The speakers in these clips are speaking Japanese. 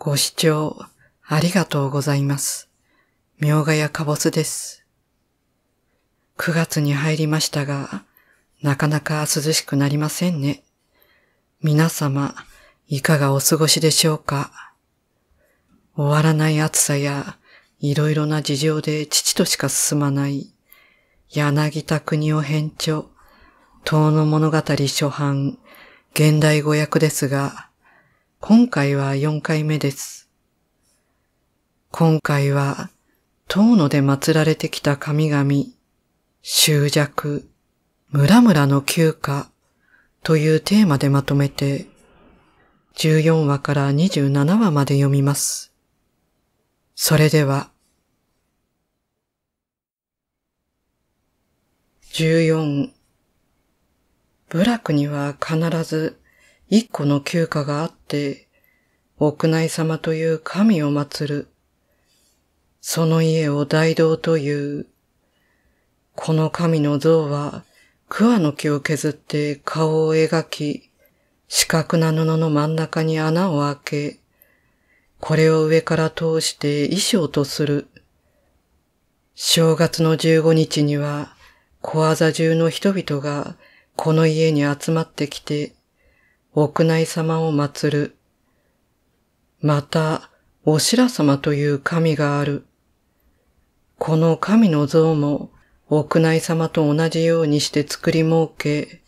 ご視聴ありがとうございます。みょうがやかぼすです。9月に入りましたが、なかなか涼しくなりませんね。皆様、いかがお過ごしでしょうか終わらない暑さや、いろいろな事情で父としか進まない、柳田国を編著、東の物語初版、現代語訳ですが、今回は4回目です。今回は、遠野で祀られてきた神々、執着、村々の休暇というテーマでまとめて、14話から27話まで読みます。それでは、14、部落には必ず一個の休暇があって、屋内様という神を祀る。その家を大道という。この神の像は、桑の木を削って顔を描き、四角な布の真ん中に穴を開け、これを上から通して衣装とする。正月の十五日には、小技中の人々がこの家に集まってきて、屋内様を祀る。また、おしら様という神がある。この神の像も、屋内様と同じようにして作り設け、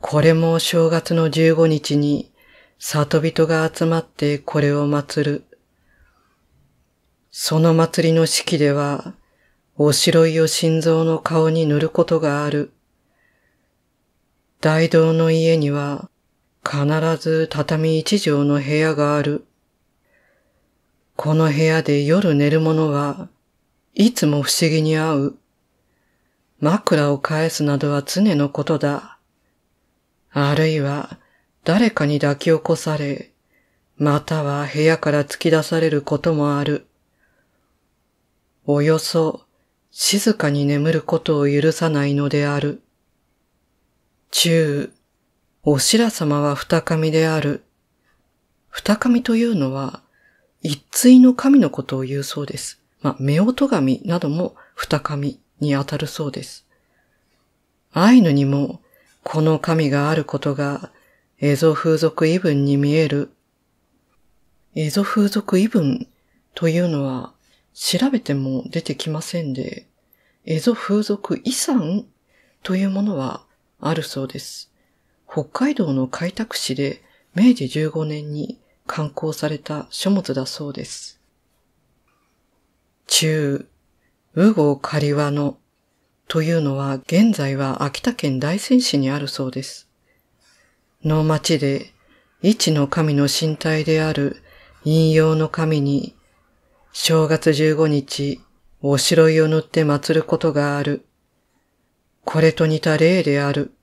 これも正月の十五日に、里人が集まってこれを祀る。その祭りの式では、おしろいを心臓の顔に塗ることがある。大道の家には、必ず畳一畳の部屋がある。この部屋で夜寝る者はいつも不思議に会う。枕を返すなどは常のことだ。あるいは誰かに抱き起こされ、または部屋から突き出されることもある。およそ静かに眠ることを許さないのである。中、お白様は二神である。二神というのは、一対の神のことを言うそうです。まあ、夫婦神なども二神にあたるそうです。アイヌにも、この神があることが、エゾ風俗異文に見える。エゾ風俗異文というのは、調べても出てきませんで、エゾ風俗遺産というものはあるそうです。北海道の開拓市で明治15年に刊行された書物だそうです。中、ウゴ狩和のというのは現在は秋田県大仙市にあるそうです。の町で、一の神の身体である引用の神に、正月15日、おしろいを塗って祀ることがある。これと似た例である。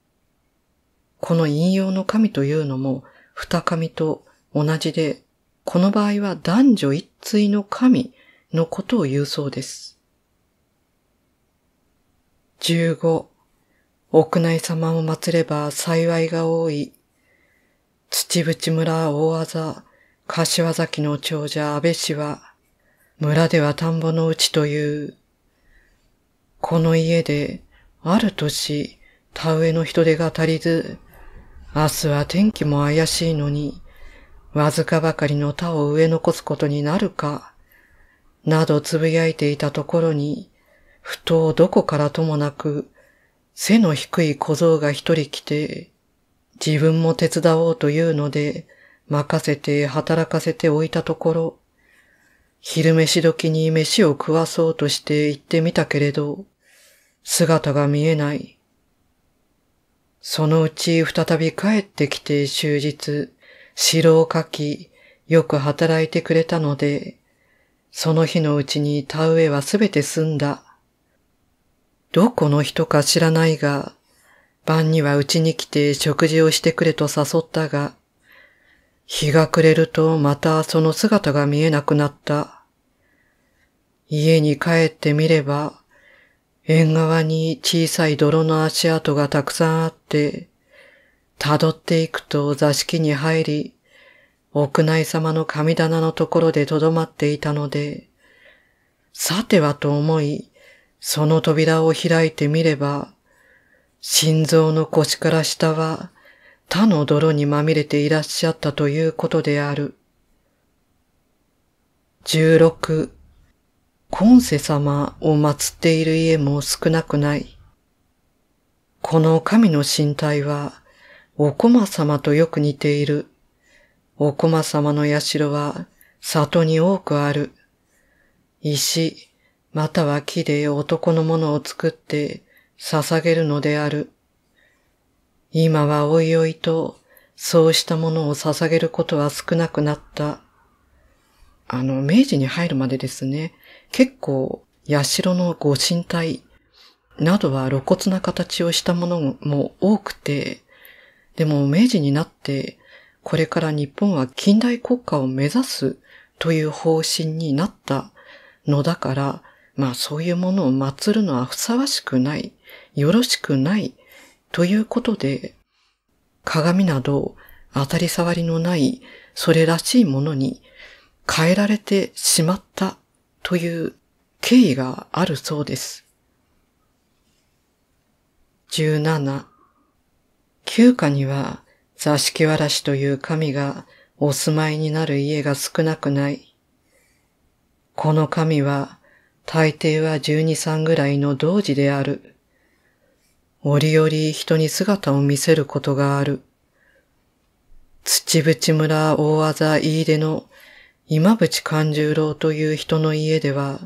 この引用の神というのも、二神と同じで、この場合は男女一対の神のことを言うそうです。15、屋内様を祀れば幸いが多い。土淵村大技、柏崎の長者安倍氏は、村では田んぼのうちという。この家で、ある年、田植えの人手が足りず、明日は天気も怪しいのに、わずかばかりの田を植え残すことになるか、などつぶやいていたところに、ふとどこからともなく、背の低い小僧が一人来て、自分も手伝おうというので、任せて働かせておいたところ、昼飯時に飯を食わそうとして行ってみたけれど、姿が見えない。そのうち再び帰ってきて終日、城を書き、よく働いてくれたので、その日のうちに田植えはすべて済んだ。どこの人か知らないが、晩にはうちに来て食事をしてくれと誘ったが、日が暮れるとまたその姿が見えなくなった。家に帰ってみれば、縁側に小さい泥の足跡がたくさんあって、辿っていくと座敷に入り、屋内様の神棚のところで留まっていたので、さてはと思い、その扉を開いてみれば、心臓の腰から下は他の泥にまみれていらっしゃったということである。16今世様を祀っている家も少なくない。この神の身体は、お駒様とよく似ている。お駒様の社は、里に多くある。石、または木で男のものを作って、捧げるのである。今はおいおいと、そうしたものを捧げることは少なくなった。あの、明治に入るまでですね。結構、社のご神体などは露骨な形をしたものも多くて、でも明治になって、これから日本は近代国家を目指すという方針になったのだから、まあそういうものを祀るのはふさわしくない、よろしくないということで、鏡など当たり障りのないそれらしいものに変えられてしまったという経緯があるそうです。17、旧家には座敷わらしという神がお住まいになる家が少なくない。この神は大抵は12、三ぐらいの同時である。折々人に姿を見せることがある。土淵村大技飯出の今淵勘十郎という人の家では、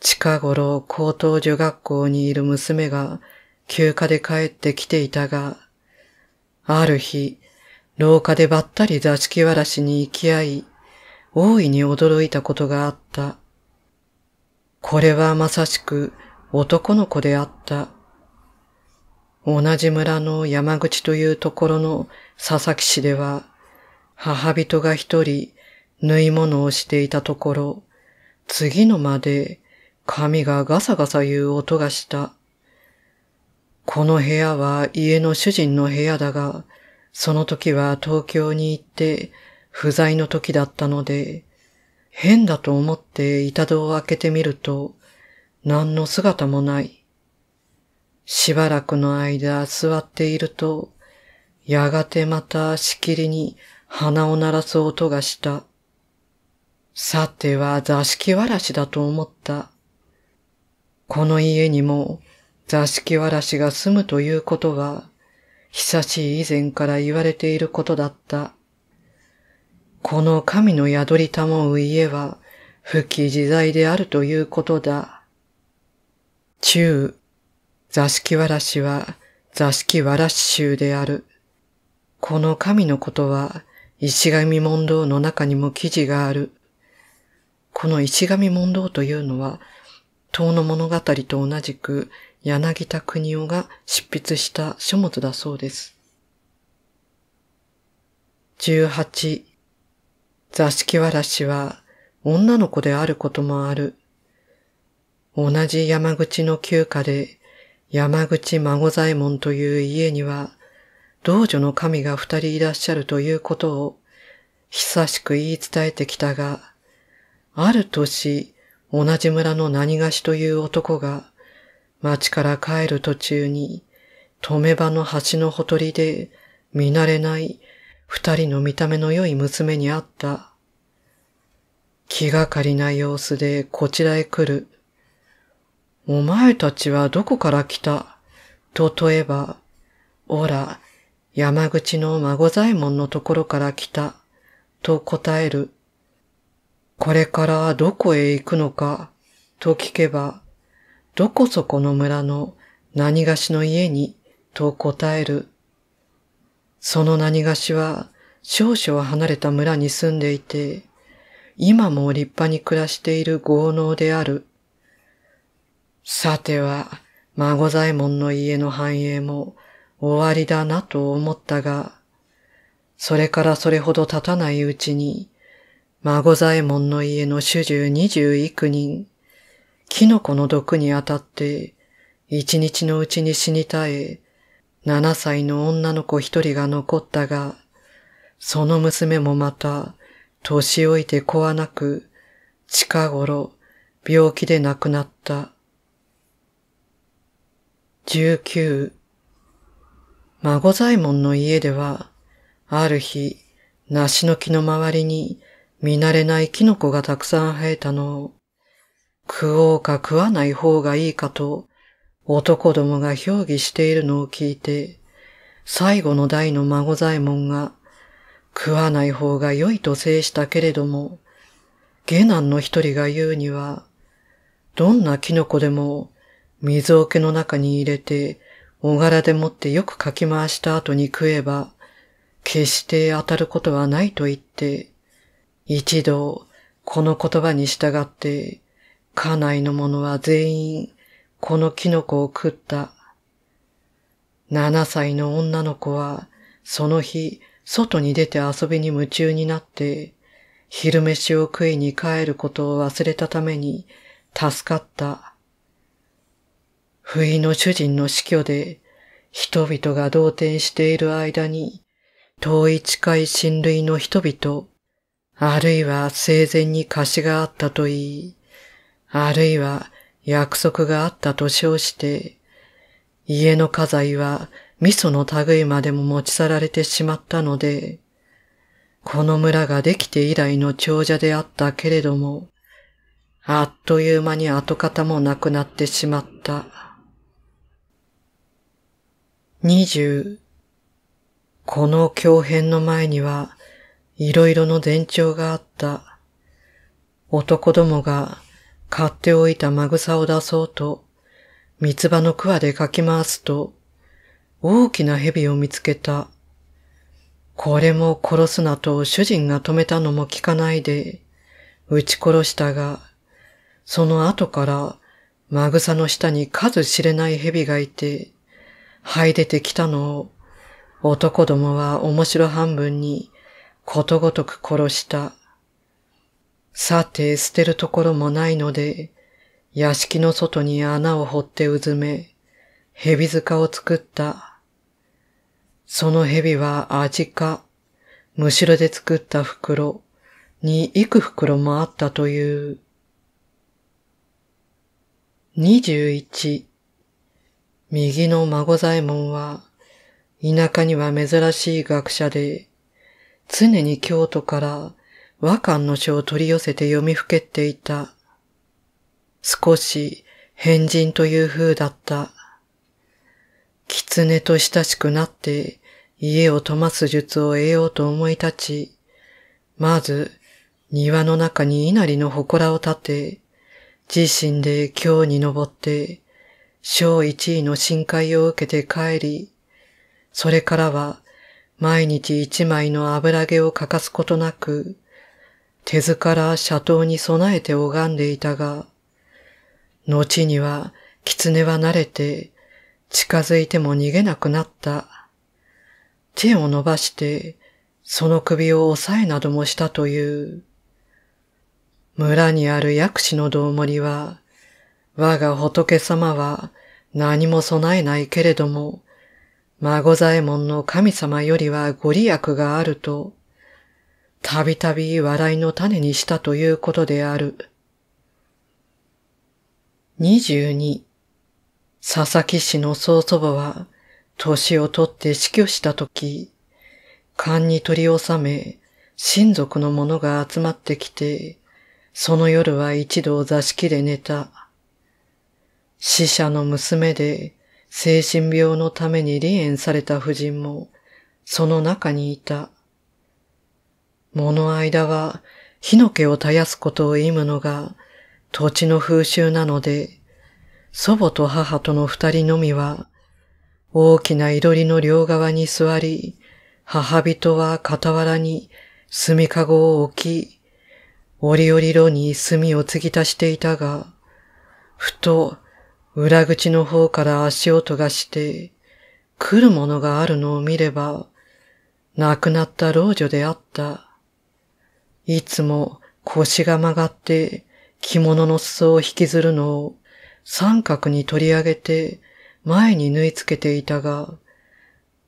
近頃高等女学校にいる娘が休暇で帰ってきていたが、ある日、廊下でばったり座敷わらしに行き合い、大いに驚いたことがあった。これはまさしく男の子であった。同じ村の山口というところの佐々木市では、母人が一人縫い物をしていたところ、次の間で髪がガサガサ言う音がした。この部屋は家の主人の部屋だが、その時は東京に行って不在の時だったので、変だと思って板戸を開けてみると、何の姿もない。しばらくの間座っていると、やがてまたしきりに鼻を鳴らす音がした。さては座敷わらしだと思った。この家にも座敷わらしが住むということは、久しい以前から言われていることだった。この神の宿りたもう家は、不器自在であるということだ。中、座敷わらしは座敷わらし衆である。この神のことは、石神問答の中にも記事がある。この石神問答というのは、遠の物語と同じく柳田国夫が執筆した書物だそうです。18座敷わらしは女の子であることもある。同じ山口の旧家で山口孫左衛門という家には道女の神が二人いらっしゃるということを久しく言い伝えてきたが、ある年、同じ村の何がしという男が、町から帰る途中に、止め場の橋のほとりで、見慣れない二人の見た目の良い娘に会った。気がかりな様子でこちらへ来る。お前たちはどこから来たと問えば、おら、山口の孫左衛門のところから来た。と答える。これからどこへ行くのかと聞けば、どこそこの村の何がしの家にと答える。その何がしは少々離れた村に住んでいて、今も立派に暮らしている豪農である。さては、孫左衛門の家の繁栄も終わりだなと思ったが、それからそれほど経たないうちに、孫左衛門の家の主従二十幾人、キノコの毒にあたって、一日のうちに死に絶え、七歳の女の子一人が残ったが、その娘もまた、年老いて子はなく、近頃、病気で亡くなった。十九、孫左衛門の家では、ある日、梨の木の周りに、見慣れないキノコがたくさん生えたのを、食おうか食わない方がいいかと、男どもが評議しているのを聞いて、最後の代の孫左衛門が、食わない方が良いと制したけれども、下男の一人が言うには、どんなキノコでも水桶の中に入れて、お柄でもってよくかき回した後に食えば、決して当たることはないと言って、一度、この言葉に従って、家内の者は全員、このキノコを食った。七歳の女の子は、その日、外に出て遊びに夢中になって、昼飯を食いに帰ることを忘れたために、助かった。不意の主人の死去で、人々が動転している間に、遠い近い親類の人々、あるいは生前に貸しがあったと言い、あるいは約束があったと称して、家の家財は味噌の類までも持ち去られてしまったので、この村ができて以来の長者であったけれども、あっという間に跡形もなくなってしまった。二十。この狂変の前には、いろいろの伝承があった。男どもが買っておいたまぐさを出そうと、三つ葉の桑でかき回すと、大きな蛇を見つけた。これも殺すなと主人が止めたのも聞かないで、撃ち殺したが、その後から、まぐさの下に数知れない蛇がいて、這い出てきたのを、男どもは面白半分にことごとく殺した。さて捨てるところもないので、屋敷の外に穴を掘ってうずめ、蛇塚を作った。その蛇は味か、むしろで作った袋に幾袋もあったという。21右の孫左衛門は田舎には珍しい学者で常に京都から和漢の書を取り寄せて読みふけっていた。少し変人という風だった。狐と親しくなって家を飛ます術を得ようと思い立ち、まず庭の中に稲荷の祠を建て、自身で京に登って、小一位の深海を受けて帰り、それからは毎日一枚の油毛を欠かすことなく、手ずから斜塔に備えて拝んでいたが、後には狐は慣れて、近づいても逃げなくなった。手を伸ばして、その首を押さえなどもしたという。村にある薬師の道森は、我が仏様は何も備えないけれども、孫左衛門の神様よりはご利益があると、たびたび笑いの種にしたということである。22佐々木氏の曽祖母は、年をとって死去したとき、勘に取り納め、親族の者が集まってきて、その夜は一度座敷で寝た。死者の娘で、精神病のために離縁された夫人も、その中にいた。物間は、火の気を絶やすことを意むのが、土地の風習なので、祖母と母との二人のみは、大きな囲炉裏の両側に座り、母人は傍らに炭かごを置き、折々炉に炭を継ぎ足していたが、ふと裏口の方から足音がして、来るものがあるのを見れば、亡くなった老女であった。いつも腰が曲がって着物の裾を引きずるのを三角に取り上げて前に縫い付けていたが、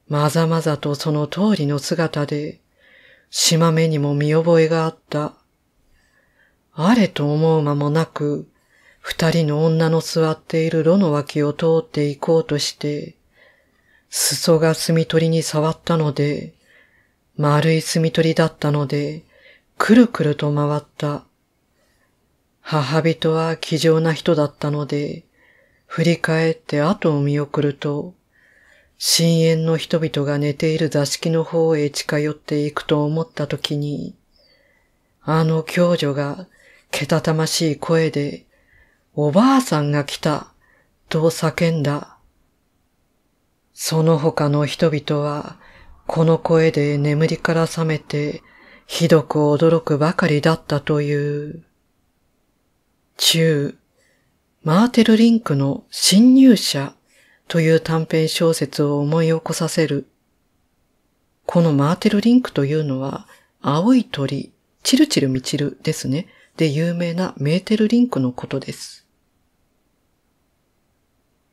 まざまざとその通りの姿で、しまめにも見覚えがあった。あれと思う間もなく、二人の女の座っている炉の脇を通って行こうとして、裾が炭取りに触ったので、丸い炭取りだったので、くるくると回った。母人は気丈な人だったので、振り返って後を見送ると、深淵の人々が寝ている座敷の方へ近寄っていくと思った時に、あの教女がけたたましい声でおばあさんが来た、と叫んだ。その他の人々は、この声で眠りから覚めて、ひどく驚くばかりだったという。中、マーテルリンクの侵入者という短編小説を思い起こさせる。このマーテルリンクというのは、青い鳥、チルチルミチルですね。で有名なメーテルリンクのことです。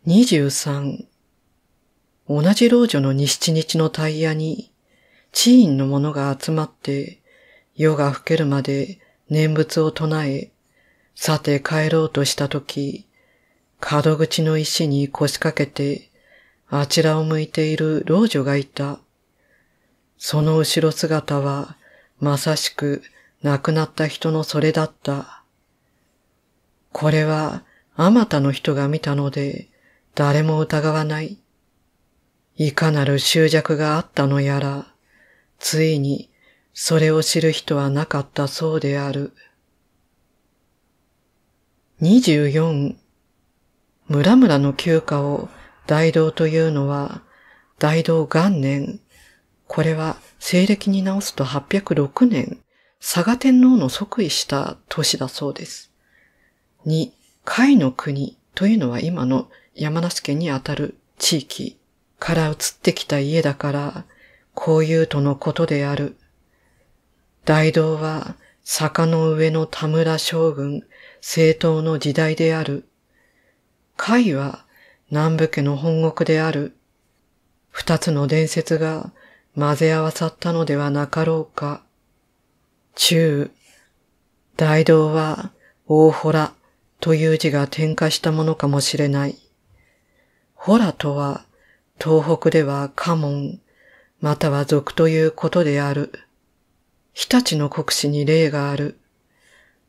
23同じ老女の27日のタイヤに、地院の者が集まって、夜が更けるまで念仏を唱え、さて帰ろうとしたとき、角口の石に腰掛けて、あちらを向いている老女がいた。その後ろ姿は、まさしく亡くなった人のそれだった。これは、あまたの人が見たので、誰も疑わない。いかなる執着があったのやら、ついにそれを知る人はなかったそうである。24村々の休暇を大道というのは大道元年。これは西暦に直すと806年、佐賀天皇の即位した年だそうです。2、海の国というのは今の山梨県にあたる地域から移ってきた家だから、こういうとのことである。大道は坂の上の田村将軍、政党の時代である。海は南部家の本国である。二つの伝説が混ぜ合わさったのではなかろうか。中、大道は大洞という字が転化したものかもしれない。ほらとは、東北では家紋、または族ということである。日立の国史に例がある。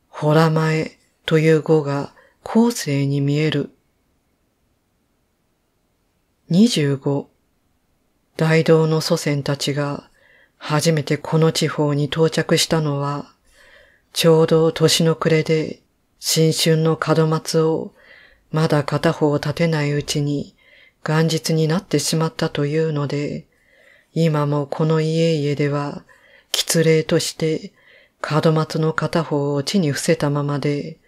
ほら前という語が後世に見える。25大道の祖先たちが初めてこの地方に到着したのは、ちょうど年の暮れで新春の門松をまだ片方立てないうちに元日になってしまったというので、今もこの家々では、吉礼として門松の片方を地に伏せたままで、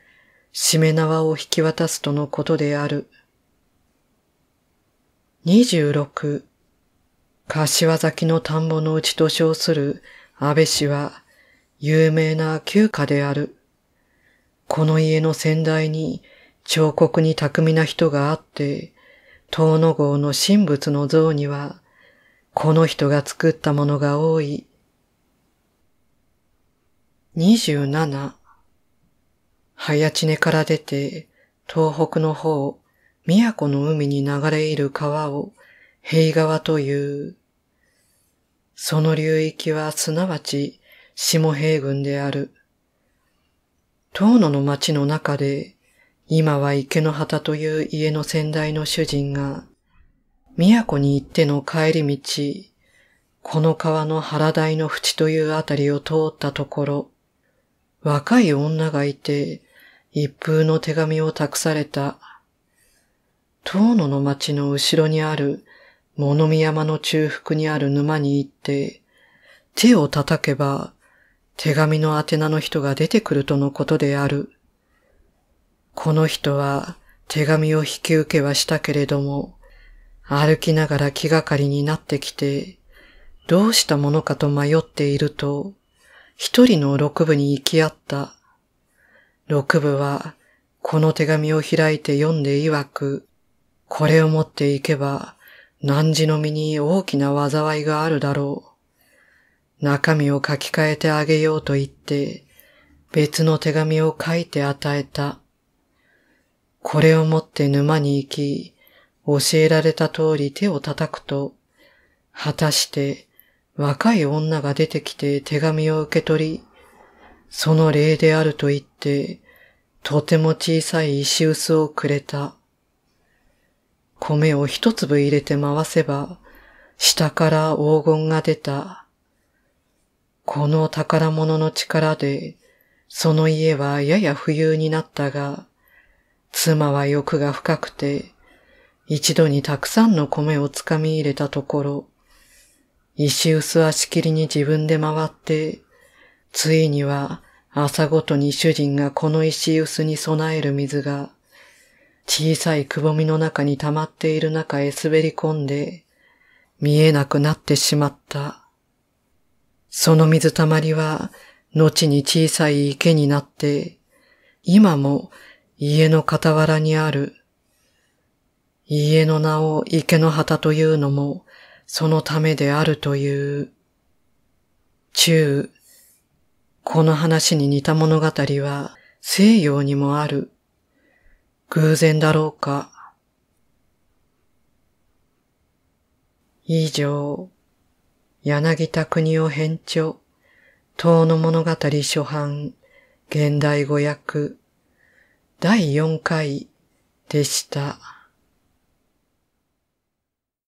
締め縄を引き渡すとのことである。二十六、柏崎の田んぼのうちと称する安倍氏は、有名な旧家である。この家の先代に彫刻に巧みな人があって、遠野号の神仏の像には、この人が作ったものが多い。27早知根から出て、東北の方、宮古の海に流れいる川を、平川という。その流域はすなわち下平郡である。遠野の町の中で今は池の旗という家の先代の主人が、都に行っての帰り道、この川の原台の淵というあたりを通ったところ、若い女がいて、一風の手紙を託された。遠野の町の後ろにある、物見山の中腹にある沼に行って、手を叩けば、手紙の宛名の人が出てくるとのことである。この人は手紙を引き受けはしたけれども、歩きながら気がかりになってきて、どうしたものかと迷っていると、一人の六部に行き合った。六部は、この手紙を開いて読んで曰く、これを持っていけば、汝の身に大きな災いがあるだろう。中身を書き換えてあげようと言って、別の手紙を書いて与えた。これを持って沼に行き、教えられた通り手を叩くと、果たして若い女が出てきて手紙を受け取り、その礼であると言って、とても小さい石臼をくれた。米を一粒入れて回せば、下から黄金が出た。この宝物の力で、その家はやや浮遊になったが、妻は欲が深くて、一度にたくさんの米をつかみ入れたところ、石臼はしきりに自分で回って、ついには朝ごとに主人がこの石臼に備える水が、小さいくぼみの中に溜まっている中へ滑り込んで、見えなくなってしまった。その水たまりは、後に小さい池になって、今も家の傍らにある。家の名を池の旗というのも、そのためであるという。中、この話に似た物語は西洋にもある。偶然だろうか。以上、柳田国を編著、唐の物語初版、現代語訳。第4回でした。